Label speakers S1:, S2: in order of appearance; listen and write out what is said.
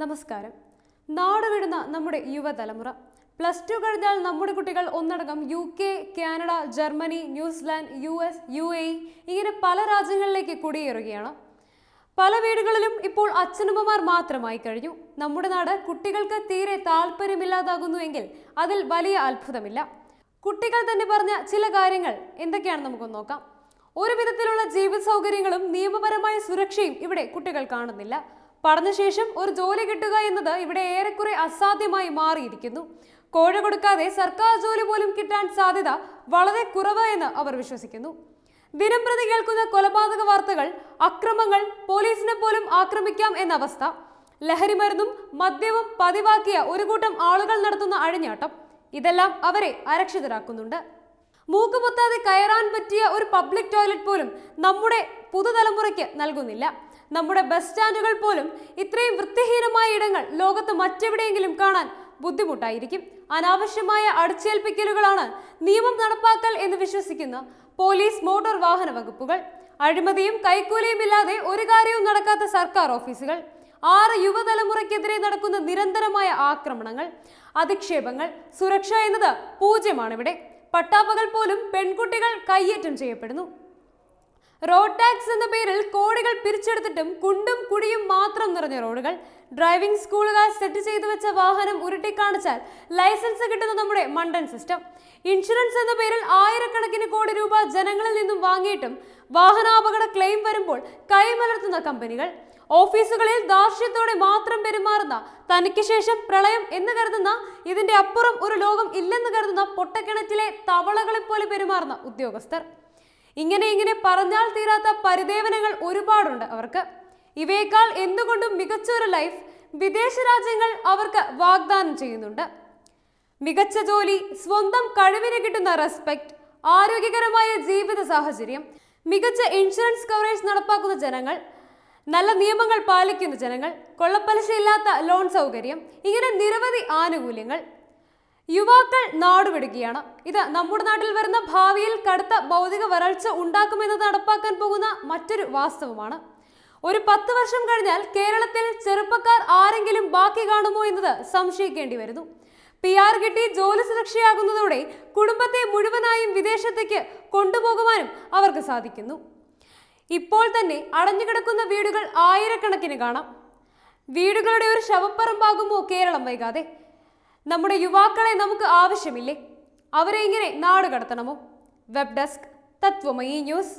S1: നമസ്കാരം നാടുവിടുന്ന നമ്മുടെ യുവതലമുറ പ്ലസ് ടു കഴിഞ്ഞാൽ നമ്മുടെ കുട്ടികൾ ഒന്നടങ്കം U K Canada Germany New Zealand U S U A ഇങ്ങനെ പല രാജ്യങ്ങളിലേക്ക് കുടിയേറുകയാണ് പല വീടുകളിലും ഇപ്പോൾ അച്ഛനമ്മമാർ മാത്രമായി കഴിഞ്ഞു നമ്മുടെ നാട് കുട്ടികൾക്ക് തീരെ താല്പര്യമില്ലാതാകുന്നുവെങ്കിൽ അതിൽ വലിയ അത്ഭുതമില്ല കുട്ടികൾ തന്നെ പറഞ്ഞ ചില കാര്യങ്ങൾ എന്തൊക്കെയാണ് നമുക്ക് നോക്കാം ഒരു വിധത്തിലുള്ള ജീവിത സൗകര്യങ്ങളും നിയമപരമായ സുരക്ഷയും ഇവിടെ കുട്ടികൾ കാണുന്നില്ല പഠനശേഷം ഒരു ജോലി കിട്ടുക എന്നത് ഇവിടെ ഏറെക്കുറെ അസാധ്യമായി മാറിയിരിക്കുന്നു കോഴ കൊടുക്കാതെ സർക്കാർ ജോലി പോലും കിട്ടാൻ സാധ്യത വളരെ കുറവ് എന്ന് അവർ വിശ്വസിക്കുന്നു ദിനം പ്രതി കേൾക്കുന്ന കൊലപാതക വാർത്തകൾ അക്രമങ്ങൾ പോലീസിനെ പോലും ആക്രമിക്കാം എന്ന അവസ്ഥ ലഹരിമരുന്നും മദ്യവും പതിവാക്കിയ ഒരു കൂട്ടം ആളുകൾ നടത്തുന്ന അഴിഞ്ഞാട്ടം ഇതെല്ലാം അവരെ അരക്ഷിതരാക്കുന്നുണ്ട് മൂക്കുപൊത്താതെ കയറാൻ പറ്റിയ ഒരു പബ്ലിക് ടോയ്ലറ്റ് പോലും നമ്മുടെ പുതുതലമുറയ്ക്ക് നൽകുന്നില്ല നമ്മുടെ ബസ് സ്റ്റാൻഡുകൾ പോലും ഇത്രയും വൃത്തിഹീനമായ ഇടങ്ങൾ ലോകത്ത് മറ്റെവിടെയെങ്കിലും കാണാൻ ബുദ്ധിമുട്ടായിരിക്കും അനാവശ്യമായ അടിച്ചേൽപ്പിക്കലുകളാണ് നിയമം നടപ്പാക്കൽ എന്ന് വിശ്വസിക്കുന്ന പോലീസ് മോട്ടോർ വാഹന വകുപ്പുകൾ അഴിമതിയും കൈക്കൂലിയും ഇല്ലാതെ ഒരു കാര്യവും നടക്കാത്ത സർക്കാർ ഓഫീസുകൾ ആറ് യുവതലമുറയ്ക്കെതിരെ നടക്കുന്ന നിരന്തരമായ ആക്രമണങ്ങൾ അധിക്ഷേപങ്ങൾ സുരക്ഷ എന്നത് പൂജ്യമാണിവിടെ പട്ടാപ്പകൽ പോലും പെൺകുട്ടികൾ കയ്യേറ്റം ചെയ്യപ്പെടുന്നു റോഡ് ടാക്സ് എന്ന പേരിൽ കോടികൾ പിരിച്ചെടുത്തിട്ടും കുണ്ടും കുടിയും മാത്രം നിറഞ്ഞ റോഡുകൾ ഡ്രൈവിംഗ് സ്കൂളുകാർ സെറ്റ് ചെയ്തു വെച്ച വാഹനം ഉരുട്ടി കാണിച്ചാൽ ലൈസൻസ് കിട്ടുന്ന നമ്മുടെ മണ്ടൻ സിസ്റ്റം ഇൻഷുറൻസ് എന്ന പേരിൽ ആയിരക്കണക്കിന് കോടി രൂപ ജനങ്ങളിൽ നിന്നും വാങ്ങിയിട്ടും വാഹനാപകട ക്ലെയിം വരുമ്പോൾ കൈമലർത്തുന്ന കമ്പനികൾ ഓഫീസുകളിൽ ദാർഷ്ട്യത്തോടെ മാത്രം പെരുമാറുന്ന തനിക്ക് ശേഷം പ്രളയം എന്ന് കരുതുന്ന ഇതിന്റെ അപ്പുറം ഒരു ലോകം ഇല്ലെന്ന് കരുതുന്ന പൊട്ടക്കിണറ്റിലെ തവളകളെപ്പോലെ പെരുമാറുന്ന ഉദ്യോഗസ്ഥർ ഇങ്ങനെ ഇങ്ങനെ പറഞ്ഞാൽ തീരാത്ത പരിദേവനങ്ങൾ ഒരുപാടുണ്ട് അവർക്ക് ഇവയേക്കാൾ എന്തുകൊണ്ടും മികച്ചൊരു ലൈഫ് വിദേശ രാജ്യങ്ങൾ അവർക്ക് വാഗ്ദാനം ചെയ്യുന്നുണ്ട് മികച്ച ജോലി സ്വന്തം കഴിവിന് കിട്ടുന്ന റെസ്പെക്ട് ആരോഗ്യകരമായ ജീവിത സാഹചര്യം മികച്ച ഇൻഷുറൻസ് കവറേജ് നടപ്പാക്കുന്ന ജനങ്ങൾ നല്ല നിയമങ്ങൾ പാലിക്കുന്ന ജനങ്ങൾ കൊള്ളപ്പലിശയില്ലാത്ത ലോൺ സൗകര്യം ഇങ്ങനെ നിരവധി ആനുകൂല്യങ്ങൾ യുവാക്കൾ നാടുവിടുകയാണ് ഇത് നമ്മുടെ നാട്ടിൽ വരുന്ന ഭാവിയിൽ കടുത്ത ഭൗതിക വരൾച്ച ഉണ്ടാക്കുമെന്ന് നടപ്പാക്കാൻ പോകുന്ന മറ്റൊരു വാസ്തവമാണ് ഒരു പത്ത് വർഷം കഴിഞ്ഞാൽ കേരളത്തിൽ ചെറുപ്പക്കാർ ആരെങ്കിലും ബാക്കി കാണുമോ എന്നത് സംശയിക്കേണ്ടി വരുന്നു പി ആർ കിട്ടി ജോലി സുരക്ഷയാകുന്നതോടെ കുടുംബത്തെ മുഴുവനായും വിദേശത്തേക്ക് കൊണ്ടുപോകുവാനും അവർക്ക് സാധിക്കുന്നു ഇപ്പോൾ തന്നെ അടഞ്ഞുകിടക്കുന്ന വീടുകൾ ആയിരക്കണക്കിന് കാണാം വീടുകളുടെ ഒരു ശവപ്പറമ്പാകുമോ കേരളം വൈകാതെ നമ്മുടെ യുവാക്കളെ നമുക്ക് ആവശ്യമില്ലേ അവരെ ഇങ്ങനെ നാട് കടത്തണമോ വെബ് ഡെസ്ക് തത്വമയി ന്യൂസ്